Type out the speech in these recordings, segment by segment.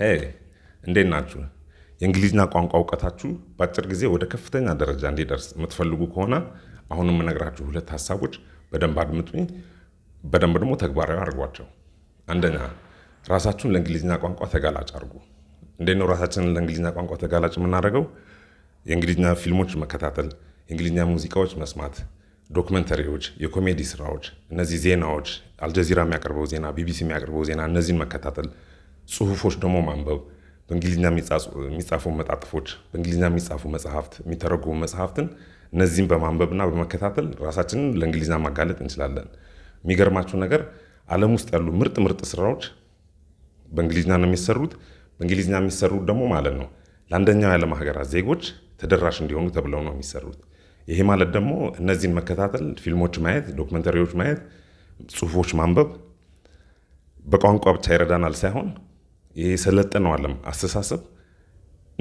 ሄይ እንዴት ናችሁ? የእንግሊዝኛ ቋንቋ እውቀታችሁ በአጭር ጊዜ ወደ ከፍተኛ ደረጃ እንዲደርስ የምትፈልጉ ከሆነ አሁን የምነግራችሁ ሁለት ሀሳቦች በደንብ አድምጡኝ፣ በደንብ ደግሞ ተግባራዊ አድርጓቸው። አንደኛ ራሳችሁን ለእንግሊዝኛ ቋንቋ ተጋላጭ አድርጉ። እንዴት ነው ራሳችንን ለእንግሊዝኛ ቋንቋ ተጋላጭ የምናደርገው? የእንግሊዝኛ ፊልሞች መከታተል፣ የእንግሊዝኛ ሙዚቃዎች መስማት፣ ዶክመንተሪዎች፣ የኮሜዲ ስራዎች፣ እነዚህ ዜናዎች፣ አልጀዚራ የሚያቀርበው ዜና፣ ቢቢሲ የሚያቀርበው ዜና፣ እነዚህን መከታተል ጽሁፎች ደግሞ ማንበብ በእንግሊዝኛ የሚጻፉ መጣጥፎች፣ በእንግሊዝኛ የሚጻፉ መጽሐፍት፣ የሚተረጉሙ መጽሐፍትን እነዚህም በማንበብና በመከታተል ራሳችንን ለእንግሊዝኛ ማጋለጥ እንችላለን። የሚገርማችሁ ነገር ዓለም ውስጥ ያሉ ምርጥ ምርጥ ስራዎች በእንግሊዝኛ ነው የሚሰሩት። በእንግሊዝኛ የሚሰሩት ደግሞ ማለት ነው ለአንደኛው የዓለም ሀገራት ዜጎች ተደራሽ እንዲሆኑ ተብለው ነው የሚሰሩት። ይሄ ማለት ደግሞ እነዚህን መከታተል፣ ፊልሞች ማየት፣ ዶክመንተሪዎች ማየት፣ ጽሁፎች ማንበብ በቋንቋ ብቻ ይረዳናል ሳይሆን የሰለጠነው ዓለም አስተሳሰብ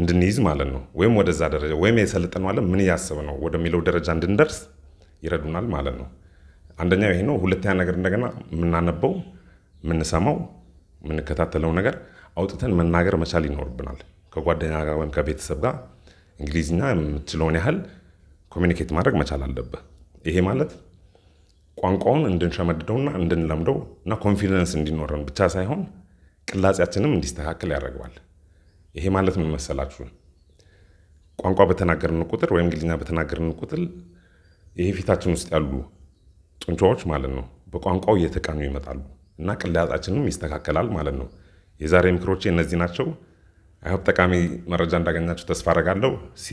እንድንይዝ ማለት ነው። ወይም ወደዛ ደረጃ ወይም የሰለጠነው ዓለም ምን እያሰብ ነው ወደሚለው ደረጃ እንድንደርስ ይረዱናል ማለት ነው። አንደኛው ይሄ ነው። ሁለተኛ ነገር እንደገና የምናነበው፣ የምንሰማው፣ የምንከታተለው ነገር አውጥተን መናገር መቻል ይኖርብናል። ከጓደኛ ጋር ወይም ከቤተሰብ ጋር እንግሊዝኛ የምትችለውን ያህል ኮሚኒኬት ማድረግ መቻል አለብህ። ይሄ ማለት ቋንቋውን እንድንሸመድደውና እንድንለምደው እና ኮንፊደንስ እንዲኖረን ብቻ ሳይሆን ቅላጼያችንም እንዲስተካከል ያደርገዋል። ይሄ ማለት ምን መሰላችሁ? ቋንቋ በተናገርን ቁጥር ወይም እንግሊዝኛ በተናገርን ቁጥር ይሄ ፊታችን ውስጥ ያሉ ጡንቻዎች ማለት ነው በቋንቋው እየተቃኙ ይመጣሉ እና ቅላጻችንም ይስተካከላል ማለት ነው። የዛሬ ምክሮቼ እነዚህ ናቸው። አይሆፕ ጠቃሚ መረጃ እንዳገኛችሁ ተስፋ አደርጋለሁ። ሲ